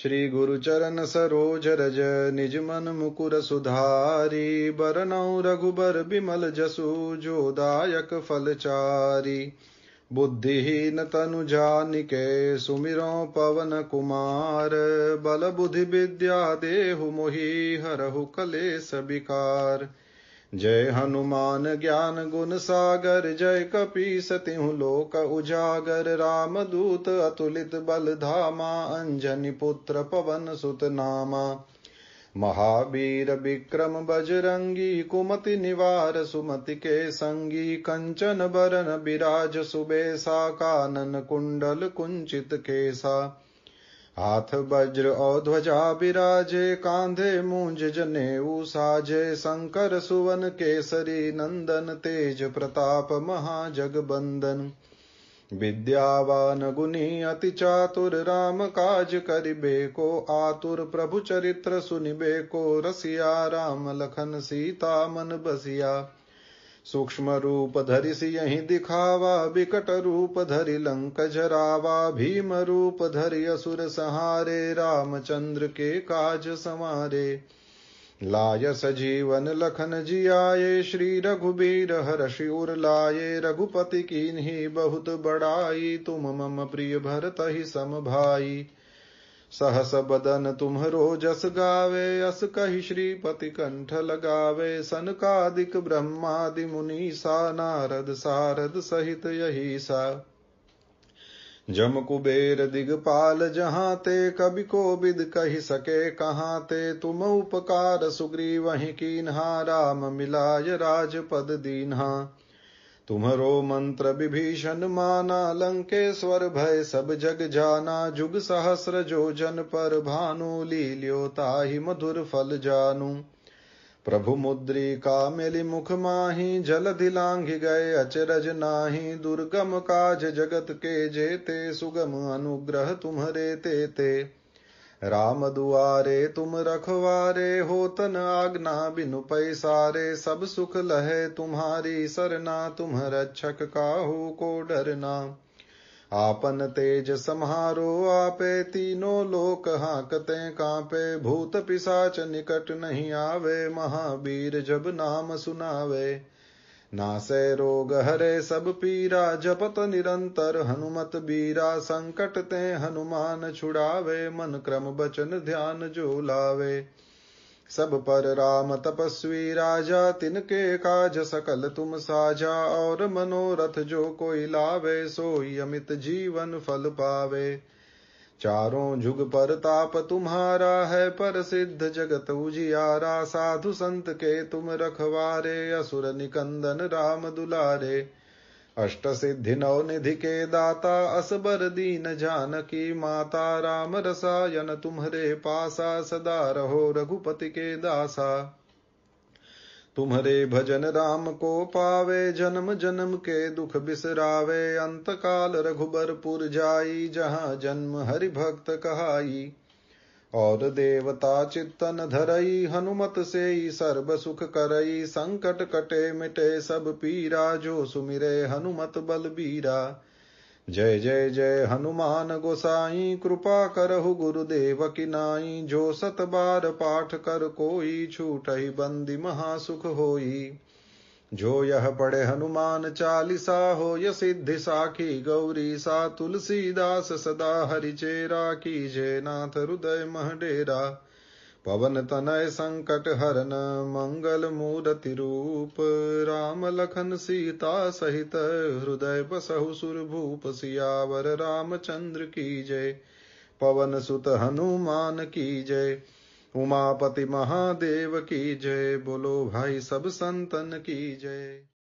श्री गुरु चरण सरोज रज निज मन मुकुर सुधारी बरनौ रघुबर बिमल जसु जोदायक फलचारी बुद्धिहीन तनु जानिके सुमिरो पवन कुमार बल बुद्धि विद्या देहु मोहि हरहु कले सबिकार जय हनुमान ज्ञान गुण सागर जय कपी सतिहु लोक उजागर राम दूत अतुलित बल धामा अंजनी पुत्र पवन सुत नामा महावीर विक्रम बजरंगी कुमति निवार सुमति के संगी कंचन बरन विराज सुबेसा कानन कुंडल कुंचित केसा हाथ वज्र और ध्वजा विराजे कांधे मूंज जनेऊ साजे शंकर सुवन केसरी नंदन तेज प्रताप महाजगबंदन विद्यावान गुनी अति चातुर राम काज करिबे को आतुर प्रभु चरित्र सुनिबे को रसिया राम लखन सीता मन बसिया सूक्ष्म रूप धरि सियहि दिखावा विकट रूप धरि लंक जरावा भीम रूप धरि असुर सहारे रामचंद्र के काज समारे लाय सजीवन लखन जियाये श्री रघुबीर हर उर लाये रघुपति कीन्ही बहुत बड़ाई तुम मम प्रिय भरत ही सम भाई सहस बदन तुम्हरो जस गावे अस कही श्रीपति कंठ लगावे सनकादिक ब्रह्मादि मुनि सा नारद सारद सहित यही सा जम कुबेर दिगपाल जहां ते कवि को विद कही सके कहां ते तुम उपकार सुग्री वही कीन्हा राम मिलाय राजपद दीन्हा तुम्हरो मंत्र विभीषण माना लंकेश्वर भय सब जग जाना जुग सहस्र जो जन पर भानु लील्यो ताहि मधुर फल जानु प्रभु मुद्री का मिली मुख माही जल दिलांग गए अचरज नाही दुर्गम काज जगत के जेते सुगम अनुग्रह तुम्हरे ते, ते। राम दुआरे तुम रखवारे हो तन आज्ञा बिनु पैसारे सब सुख लहे तुम्हारी सरना तुम रक्षक काहू को डरना आपन तेज समारो आपे तीनों लोक हाकते कांपे भूत पिसाच निकट नहीं आवे महावीर जब नाम सुनावे नासे रोग हरे सब पीरा जपत निरंतर हनुमत बीरा संकट ते हनुमान छुड़ावे मन क्रम बचन ध्यान जो लावे सब पर राम तपस्वी राजा तिनके काज सकल तुम साजा और मनोरथ जो कोई लावे सोई अमित जीवन फल पावे चारों जुग पर ताप तुम्हारा है पर सिद्ध जगत उजियारा साधु संत के तुम रखवारे असुर निकंदन राम दुलारे अष्ट सिद्धि नव निधि के दाता असबर दीन जानकी माता राम रसायन तुम्हरे पासा सदा रहो रघुपति के दासा तुम्हरे भजन राम को पावे जन्म जन्म के दुख बिसरावे अंत काल रघुबरपुर जाई जहाँ जन्म हरि भक्त कहाई और देवता चित्तन धरई हनुमत से सर्व सुख करई संकट कटे मिटे सब पीरा जो सुमिरे हनुमत बलबीरा बीरा जय जय जय हनुमान गोसाई कृपा करहु गुरुदेव की नाई जो सत बार पाठ कर कोई छूटहि बंदी महासुख होई जो यह पढ़े हनुमान चालीसा हो य सिद्धि साखी गौरी सा तुलसीदास सदा हरिचेरा जय नाथ हृदय मह डेरा पवन तनय संकट हरन मंगल मूरति रूप लखन सीता सहित हृदय बसहु भूप सियावर रामचंद्र की जय पवन सुत हनुमान की जय उमापति महादेव की जय बोलो भाई सब संतन की जय